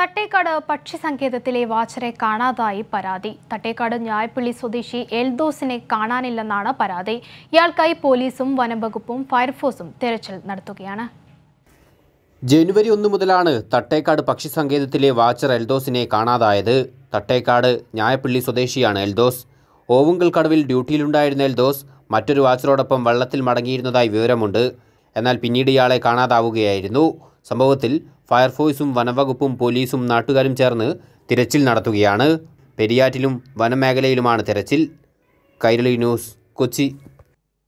തട്ടേക്കാട് പക്ഷി സങ്കേതത്തിലെ വാച്ചറെ കാണാതായി പരാതി തട്ടേക്കാട് ന്യായപ്പള്ളി സ്വദേശി എൽദോസിനെ കാണാനില്ലെന്നാണ് പരാതി ഇയാൾക്കായി പോലീസും വനംവകുപ്പും ഫയർഫോഴ്സും തെരച്ചിൽ നടത്തുകയാണ് ജനുവരി ഒന്നു മുതലാണ് തട്ടേക്കാട് പക്ഷി സങ്കേതത്തിലെ വാച്ചർ എൽദോസിനെ കാണാതായത് തട്ടേക്കാട് ന്യായപ്പള്ളി സ്വദേശിയാണ് എൽദോസ് ഓവുങ്കൽ കടവിൽ ഡ്യൂട്ടിയിലുണ്ടായിരുന്ന എൽദോസ് മറ്റൊരു വാച്ചറോടൊപ്പം വെള്ളത്തിൽ മടങ്ങിയിരുന്നതായി വിവരമുണ്ട് എന്നാൽ പിന്നീട് ഇയാളെ കാണാതാവുകയായിരുന്നു സംഭവത്തിൽ ഫയർഫോഴ്സും വനവകുപ്പും പോലീസും നാട്ടുകാരും ചേർന്ന് തിരച്ചിൽ നടത്തുകയാണ് പെരിയാറ്റിലും വനമേഖലയിലുമാണ് തിരച്ചിൽ കൈരളി ന്യൂസ് കൊച്ചി